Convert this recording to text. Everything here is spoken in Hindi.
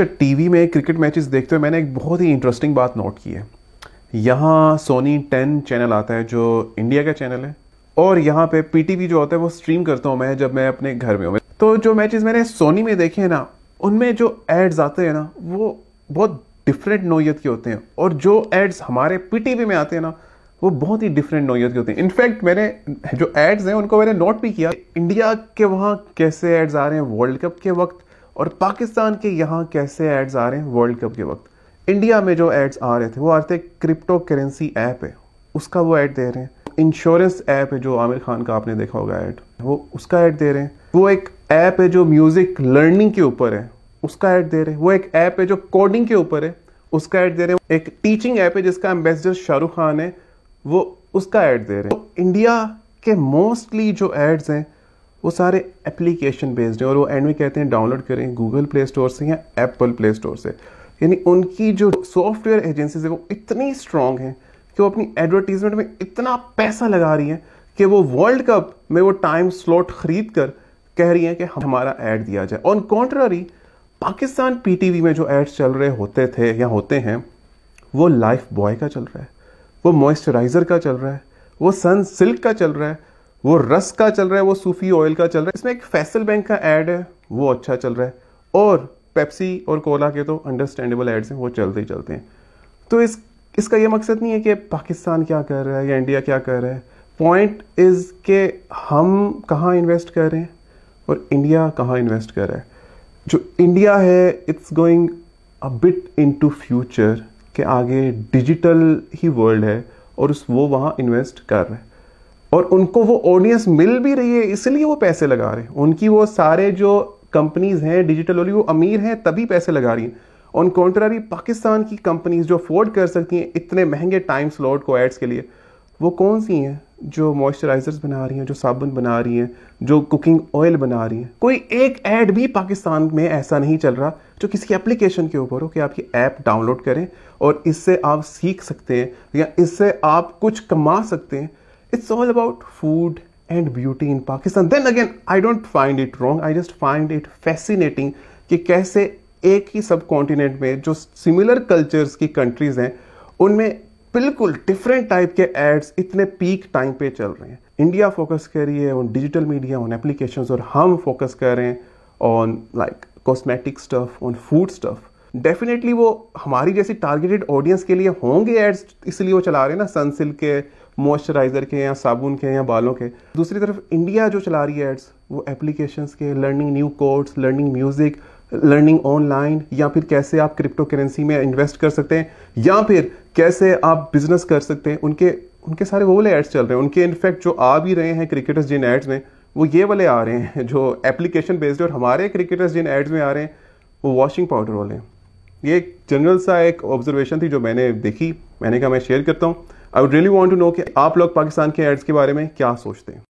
अच्छा टीवी में क्रिकेट मैचेस देखते हुए मैंने एक बहुत ही इंटरेस्टिंग बात नोट की है यहाँ सोनी टेन चैनल आता है जो इंडिया का चैनल है और यहाँ पे पीटीवी जो होता है वो स्ट्रीम करता हूँ मैं जब मैं अपने घर में हूँ तो जो मैचेस मैंने सोनी में देखे हैं ना उनमें जो एड्स आते हैं ना वो बहुत डिफरेंट नोयत के होते हैं और जो एड्स हमारे पीटीवी में आते हैं ना वो बहुत ही डिफरेंट नोयत के होते हैं इनफैक्ट मैंने जो एड्स हैं उनको मैंने नोट भी किया इंडिया के वहाँ कैसे एड्स आ रहे हैं वर्ल्ड कप के वक्त और पाकिस्तान के यहाँ कैसे एड्स आ रहे हैं वर्ल्ड कप के वक्त इंडिया में जो एड्स आ रहे थे वो आ रहे थे क्रिप्टो करेंसी ऐप है उसका वो ऐड दे रहे हैं इंश्योरेंस ऐप है जो आमिर खान का आपने देखा होगा ऐड वो उसका ऐड दे रहे हैं वो एक ऐप है जो म्यूज़िक लर्निंग के ऊपर है उसका ऐड दे रहे हैं वो एक ऐप है जो कोडिंग के ऊपर है उसका ऐड दे रहे हैं एक टीचिंग ऐप है जिसका एम्बेसडर शाहरुख खान है वो उसका ऐड दे रहे हैं तो इंडिया के मोस्टली जो एड्स हैं वो सारे एप्लीकेशन बेस्ड हैं और वो एंड में कहते हैं डाउनलोड करें गूगल प्ले स्टोर से या एप्पल प्ले स्टोर से यानी उनकी जो सॉफ्टवेयर एजेंसीज है वो इतनी स्ट्रांग हैं कि वो अपनी एडवर्टीजमेंट में इतना पैसा लगा रही हैं कि वो वर्ल्ड कप में वो टाइम स्लॉट खरीद कर कह रही हैं कि हमारा ऐड दिया जाए ऑन कॉन्ट्ररी पाकिस्तान पीटीवी में जो एड्स चल रहे होते थे या होते हैं वो लाइफ बॉय का चल रहा है वो मॉइस्चराइज़र का चल रहा है वो सन सिल्क का चल रहा है वो रस का चल रहा है वो सूफी ऑयल का चल रहा है इसमें एक फैसल बैंक का ऐड है वो अच्छा चल रहा है और पेप्सी और कोला के तो अंडरस्टैंडेबल एड्स हैं वो चलते ही चलते हैं तो इस इसका ये मकसद नहीं है कि पाकिस्तान क्या कर रहा है या इंडिया क्या कर रहा है पॉइंट इज़ के हम कहाँ इन्वेस्ट कर रहे हैं और इंडिया कहाँ इन्वेस्ट कर रहा है जो इंडिया है it's going a bit into future के आगे डिजिटल ही वर्ल्ड है और उस वो वहाँ इन्वेस्ट कर रहे हैं और उनको वो ऑडियंस मिल भी रही है इसलिए वो पैसे लगा रहे हैं उनकी वो सारे जो कंपनीज हैं डिजिटल वाली वो अमीर हैं तभी पैसे लगा रही हैं ऑन कॉन्ट्रारी पाकिस्तान की कंपनीज जो अफोर्ड कर सकती हैं इतने महंगे टाइम स्लॉट को एड्स के लिए वो कौन सी हैं जो मॉइस्चराइजर्स बना रही हैं जो साबुन बना रही हैं जो कुकिंग ऑयल बना रही हैं कोई एक ऐड भी पाकिस्तान में ऐसा नहीं चल रहा जो किसी एप्लीकेशन के ऊपर हो कि आपकी ऐप डाउनलोड करें और इससे आप सीख सकते हैं या इससे आप कुछ कमा सकते हैं it's all about food and beauty in Pakistan. Then again, I don't find it wrong. I just find it fascinating कि कैसे एक ही सब कॉन्टिनेंट में जो सिमिलर कल्चर्स की कंट्रीज हैं उनमें बिल्कुल डिफरेंट टाइप के एड्स इतने पीक टाइम पे चल रहे हैं इंडिया फोकस कर रही है on digital media on applications और हम फोकस कर रहे हैं on like cosmetic stuff on food stuff definitely वो हमारी जैसी टारगेटेड ऑडियंस के लिए होंगे एड्स इसलिए वो चला रहे हैं ना सनसिल्क के मॉइस्चराइज़र के या साबुन के या बालों के दूसरी तरफ इंडिया जो चला रही है एड्स वो एप्लीकेशन के learning new chords learning music learning online या फिर कैसे आप क्रिप्टो करेंसी में इन्वेस्ट कर सकते हैं या फिर कैसे आप बिजनेस कर सकते हैं उनके उनके सारे वो वाले एड्स चल रहे हैं उनके इनफैक्ट जो आ भी रहे हैं क्रिकेटर्स जिन एड्स में वो ये वाले आ रहे हैं जो एप्लीकेशन बेस्ड और हमारे क्रिकेटर्स जिन एड्स में आ रहे हैं वो वॉशिंग पाउडर वाले हैं ये एक जनरल सा एक ऑब्जर्वेशन थी जो मैंने देखी मैंने कहा मैं शेयर करता हूँ I would really want to know कि आप लोग पाकिस्तान के एड्स के बारे में क्या सोचते हैं